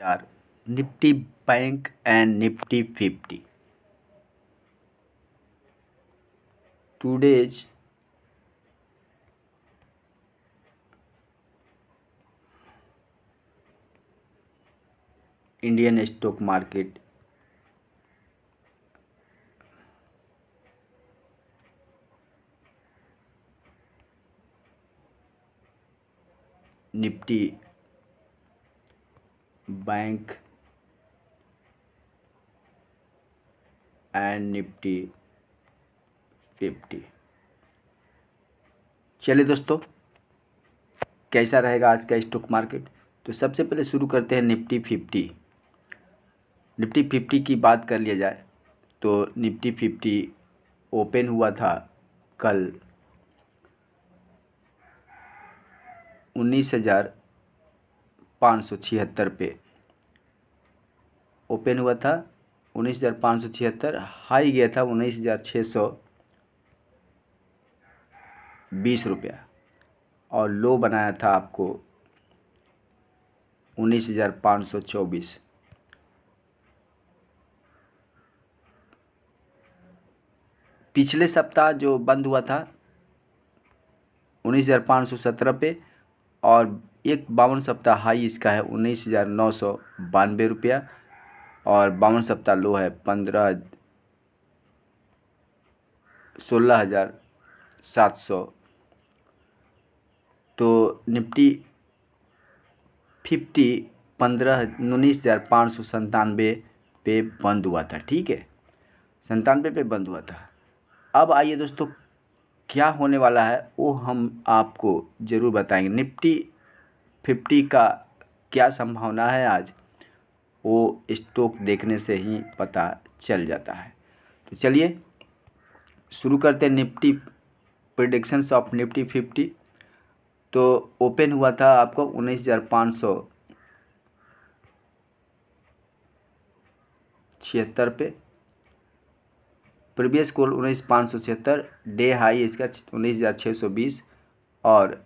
हजार Nifty bank and Nifty fifty today's Indian stock market Nifty bank and Nifty fifty चलिए दोस्तों कैसा रहेगा आज का स्टॉक मार्केट तो सबसे पहले शुरू करते हैं निफ्टी फिफ्टी निफ्टी फिफ्टी की बात कर लिया जाए तो निफ्टी फिफ्टी ओपन हुआ था कल उन्नीस हज़ार पाँच सौ छिहत्तर पे ओपन हुआ था उन्नीस हज़ार पाँच सौ छिहत्तर हाई गया था उन्नीस हज़ार छः सौ बीस रुपया और लो बनाया था आपको उन्नीस हज़ार पाँच सौ चौबीस पिछले सप्ताह जो बंद हुआ था उन्नीस हज़ार पाँच सौ सत्रह पे और एक बावन सप्ताह हाई इसका है उन्नीस हज़ार नौ सौ बानवे रुपया और बावन सप्ताह लो है पंद्रह सोलह हज़ार सात सौ तो निफ्टी फिफ्टी पंद्रह उन्नीस हज़ार पाँच सौ संतानवे पे बंद हुआ था ठीक है संतानवे पे बंद हुआ था अब आइए दोस्तों क्या होने वाला है वो हम आपको ज़रूर बताएंगे निफ्टी फिफ्टी का क्या संभावना है आज वो स्टॉक देखने से ही पता चल जाता है तो चलिए शुरू करते हैं Nifty predictions of Nifty fifty तो ओपन हुआ था आपको उन्नीस हज़ार पाँच सौ छिहत्तर पे प्रीवियस कॉल उन्नीस पाँच सौ छिहत्तर डे हाई इसका उन्नीस हज़ार छः सौ बीस और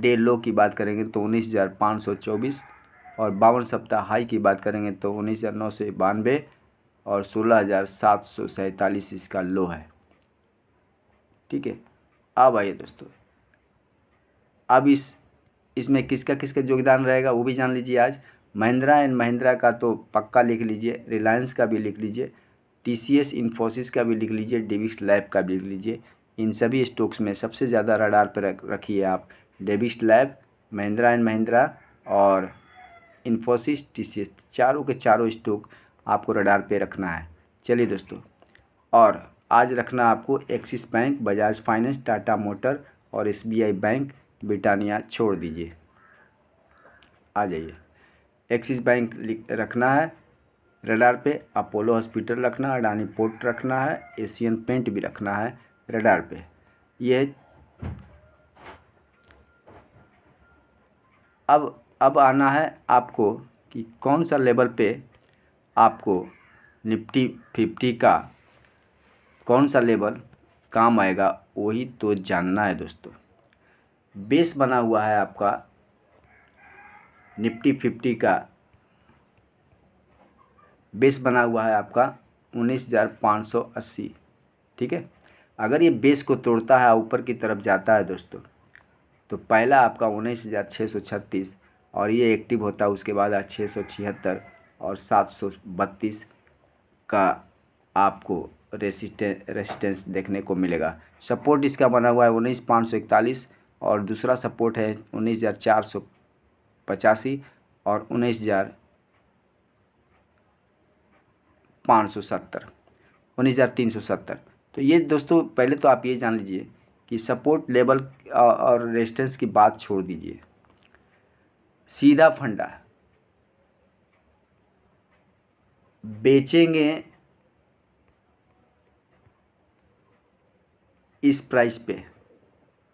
डे लो की बात करेंगे तो उन्नीस हज़ार पाँच सौ चौबीस और बावन सप्ताह हाई की बात करेंगे तो उन्नीस हज़ार नौ सौ बानवे और सोलह हज़ार सात सौ सैंतालीस इसका लो है ठीक है अब आइए दोस्तों अब इस इसमें किसका किसका योगदान रहेगा वो भी जान लीजिए आज महिंद्रा एंड महिंद्रा का तो पक्का लिख लीजिए रिलायंस का भी लिख लीजिए टी सी एस इन्फोसिस का भी लिख लीजिए डेविक्स लैब का भी लिख लीजिए इन सभी स्टॉक्स में सबसे ज़्यादा रडार पर रखिए आप डेविक्स लैब महिंद्रा एंड महिंद्रा और इन्फोसिस टी चारों के चारों स्टॉक आपको रडार पे रखना है चलिए दोस्तों और आज रखना आपको Axis bank Bajaj finance Tata motor और एसबीआई बैंक ब्रिटानिया छोड़ दीजिए आ जाइए एक्सिस बैंक रखना है रडार पे अपोलो हॉस्पिटल रखना है अडानी पोर्ट रखना है एशियन पेंट भी रखना है रडार पे यह अब अब आना है आपको कि कौन सा लेवल पे आपको निफ्टी फिफ्टी का कौन सा लेवल काम आएगा वही तो जानना है दोस्तों बेस बना हुआ है आपका निफ्टी फिफ्टी का बेस बना हुआ है आपका उन्नीस हज़ार पाँच सौ अस्सी ठीक है अगर ये बेस को तोड़ता है ऊपर की तरफ जाता है दोस्तों तो पहला आपका उन्नीस हज़ार छः सौ छत्तीस और ये एक्टिव होता है उसके बाद छः सौ छिहत्तर और सात सौ बत्तीस का आपको रेसिस्टें रेसिस्टेंस देखने को मिलेगा सपोर्ट इसका बना हुआ है उन्नीस पाँच सौ इकतालीस और दूसरा सपोर्ट है उन्नीस हज़ार चार सौ पचासी और उन्नीस हज़ार पाँच सौ सत्तर उन्नीस हज़ार तीन सौ सत्तर तो ये दोस्तों पहले तो आप ये जान लीजिए कि सपोर्ट लेवल और रेजिस्टेंस की बात छोड़ दीजिए सीधा फंडा बेचेंगे इस प्राइस पे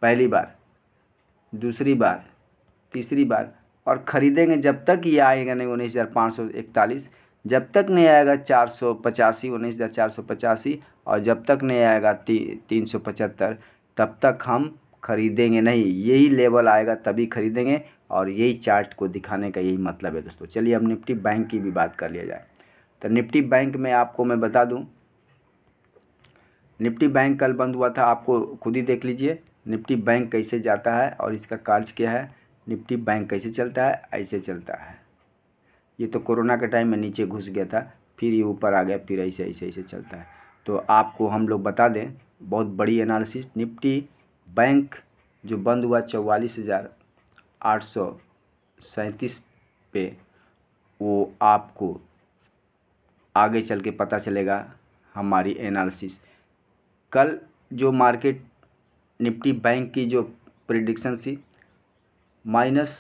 पहली बार दूसरी बार तीसरी बार और ख़रीदेंगे जब तक ये आएगा नहीं उन्नीस हज़ार पाँच सौ इकतालीस जब तक नहीं आएगा चार सौ पचासी उन्नीस हज़ार चार सौ पचासी और जब तक नहीं आएगा ती, तीन सौ पचहत्तर तब तक हम खरीदेंगे नहीं यही लेवल आएगा तभी खरीदेंगे और यही चार्ट को दिखाने का यही मतलब है दोस्तों चलिए अब निफ्टी बैंक की भी बात कर लिया जाए तो निफ्टी बैंक में आपको मैं बता दूं निफ्टी बैंक कल बंद हुआ था आपको खुद ही देख लीजिए निफ्टी बैंक कैसे जाता है और इसका कार्य क्या है निफ्टी बैंक कैसे चलता है ऐसे चलता है ये तो कोरोना के टाइम में नीचे घुस गया था फिर ये ऊपर आ गया फिर ऐसे ऐसे ऐसे चलता है तो आपको हम लोग बता दें बहुत बड़ी एनालिसिस निफ्टी बैंक जो बंद हुआ चौवालीस हज़ार आठ सौ सैंतीस पे वो आपको आगे चल के पता चलेगा हमारी एनालिसिस कल जो मार्केट निफ्टी बैंक की जो प्रिडिक्शन थी minus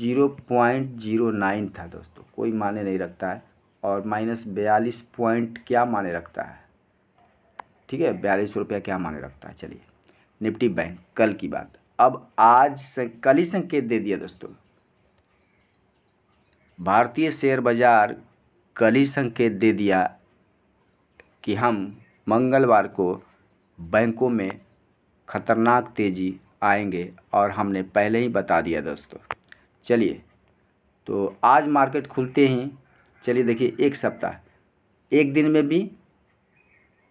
zero point zero nine था दोस्तों कोई माने नहीं रखता है और माइनस बयालीस पॉइंट क्या माने रखता है ठीक है बयालीस रुपया क्या माने रखता है चलिए निफ्टी बैंक कल की बात अब आज से कल ही संकेत दे दिया दोस्तों भारतीय शेयर बाज़ार कल ही संकेत दे दिया कि हम मंगलवार को बैंकों में खतरनाक तेज़ी आएंगे और हमने पहले ही बता दिया दोस्तों चलिए तो आज मार्केट खुलते ही चलिए देखिए एक सप्ताह एक दिन में भी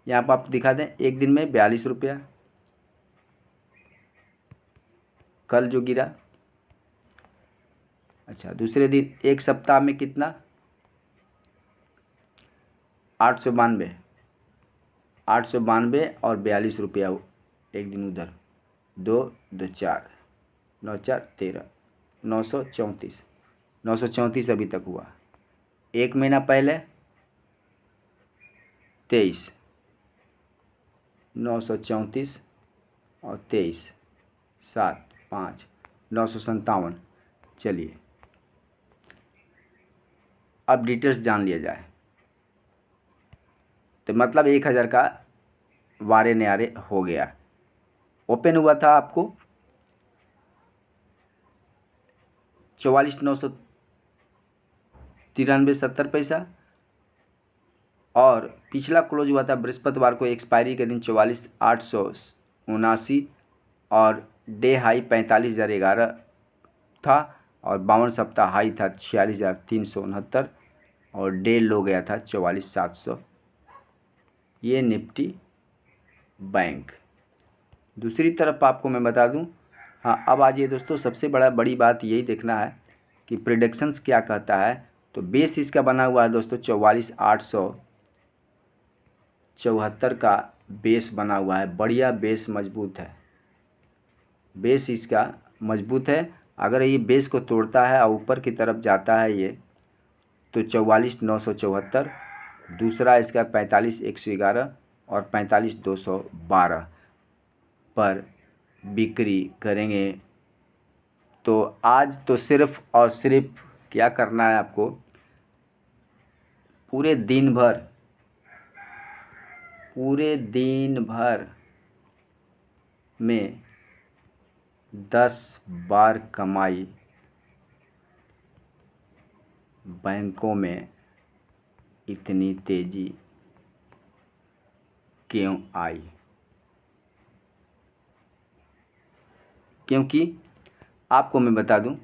यहाँ पर आप दिखा दें एक दिन में बयालीस रुपया कल जो गिरा अच्छा दूसरे दिन एक सप्ताह में कितना आठ सौ बानवे आठ सौ बानवे और बयालीस रुपया एक दिन उधर दो दो चार नौ चार तेरह नौ सौ चौंतीस नौ सौ चौंतीस अभी तक हुआ एक महीना पहले तेईस नौ सौ चौंतीस और तेईस सात पाँच नौ सौ संतावन चलिए अब डिटेल्स जान लिया जाए तो मतलब एक हज़ार का वारे न्यारे हो गया ओपन हुआ था आपको चौवालीस नौ सौ तिरानवे सत्तर पैसा और पिछला क्लोज हुआ था बृहस्पतिवार को एक्सपायरी के दिन चौवालीस आठ सौ उनासी और डे हाई पैंतालीस हज़ार ग्यारह था और बावन सप्ताह हाई था छियालीस हज़ार तीन सौ उनहत्तर और डे लो गया था चवालीस सात सौ ये निफ्टी बैंक दूसरी तरफ आपको मैं बता दूं हाँ अब आज ये दोस्तों सबसे बड़ा बड़ी बात यही देखना है कि प्रिडक्शंस क्या कहता है तो बेस इसका बना हुआ है दोस्तों चौवालीस आठ सौ चौहत्तर का बेस बना हुआ है बढ़िया बेस मजबूत है बेस इसका मजबूत है अगर ये बेस को तोड़ता है और ऊपर की तरफ जाता है ये तो चौवालीस नौ सौ चौहत्तर दूसरा इसका पैंतालीस एक सौ ग्यारह और पैंतालीस दो सौ बारह पर बिक्री करेंगे तो आज तो सिर्फ़ और सिर्फ क्या करना है आपको पूरे दिन भर पूरे दिन भर में दस बार कमाई बैंकों में इतनी तेज़ी क्यों आई क्योंकि आपको मैं बता दूं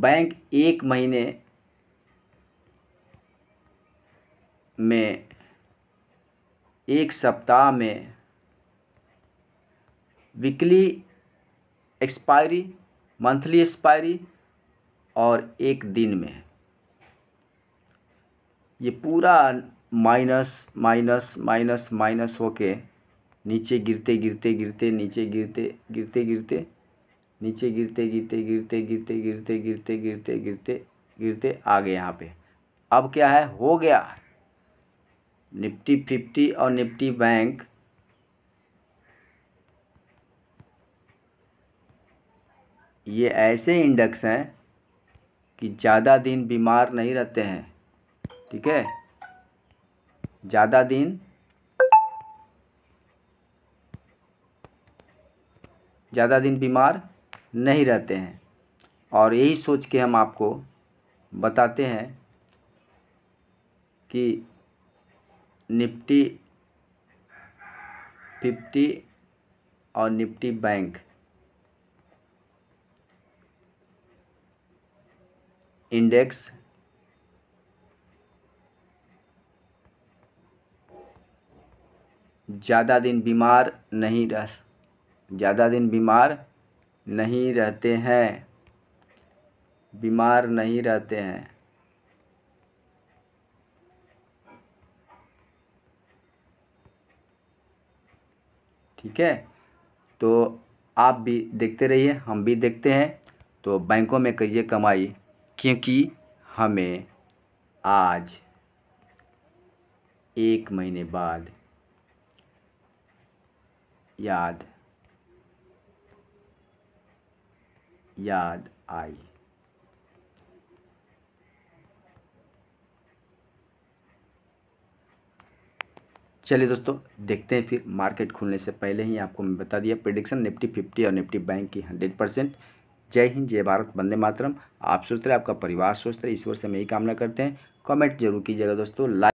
बैंक एक महीने में एक सप्ताह में वीकली एक्सपायरी मंथली एक्सपायरी और एक दिन में ये पूरा माइनस माइनस माइनस माइनस होके नीचे गिरते गिरते गिरते नीचे गिरते गिरते गिरते नीचे गिरते गिरते गिरते गिरते गिरते गिरते गिरते गिरते गिरते आ गए यहाँ पे अब क्या है हो गया निफ्टी फिफ्टी और निफ्टी बैंक ये ऐसे इंडेक्स हैं कि ज़्यादा दिन बीमार नहीं रहते हैं ठीक है ज़्यादा दिन ज़्यादा दिन बीमार नहीं रहते हैं और यही सोच के हम आपको बताते हैं कि निफ्टी फिफ्टी और निफ्टी बैंक इंडेक्स ज़्यादा दिन बीमार नहीं रह ज़्यादा दिन बीमार नहीं रहते हैं बीमार नहीं रहते हैं ठीक है तो आप भी देखते रहिए हम भी देखते हैं तो बैंकों में करिए कमाई क्योंकि हमें आज एक महीने बाद याद याद आई चलिए दोस्तों देखते हैं फिर मार्केट खुलने से पहले ही आपको मैं बता दिया प्रिडिक्शन निफ्टी 50 और निफ्टी बैंक की 100 परसेंट जय हिंद जय भारत वंदे मातरम आप स्वस्थ रहे आपका परिवार स्वस्थ रहे ईश्वर से हम यही कामना करते हैं कमेंट जरूर कीजिएगा दोस्तों लाइक